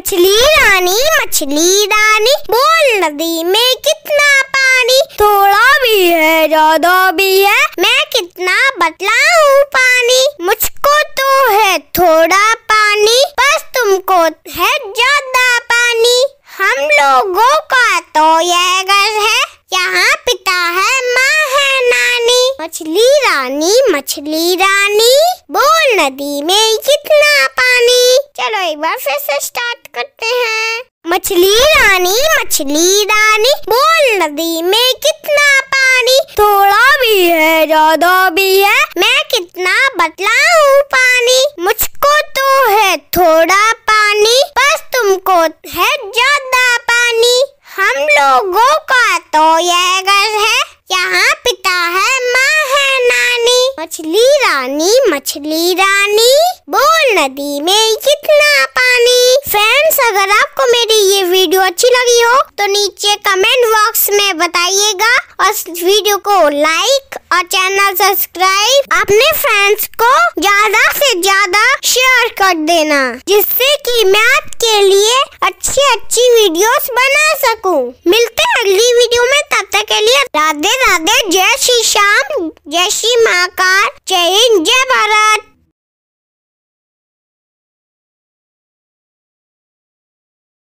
मछली रानी मछली रानी बोल नदी में कितना पानी थोड़ा भी है ज्यादा भी है मैं कितना बतलाऊ पानी मुझको तो है थोड़ा पानी बस तुमको है ज्यादा पानी हम लोगों का तो यह घर है यहाँ पिता है माँ है नानी मछली रानी मछली रानी बोल नदी में कितना बार फिर से स्टार्ट करते हैं मछली रानी मछली रानी बोल नदी में कितना पानी थोड़ा भी है ज्यादा भी है मैं कितना बतलाऊ पानी मुझको तो है थोड़ा पानी बस तुमको है ज्यादा पानी हम लोगों का तो यह घर है यहाँ पिता है माँ है नानी मछली रानी मछली रानी नदी में कितना पानी फ्रेंड्स अगर आपको मेरी ये वीडियो अच्छी लगी हो तो नीचे कमेंट बॉक्स में बताइएगा और वीडियो को लाइक और चैनल सब्सक्राइब अपने फ्रेंड्स को ज्यादा से ज्यादा शेयर कर देना जिससे कि मैं आपके लिए अच्छी अच्छी वीडियोस बना सकूं। मिलते हैं अगली वीडियो में तब तक के लिए राधे राधे जय श्री श्याम जय श्री महाकाल जय हिंद जय भारत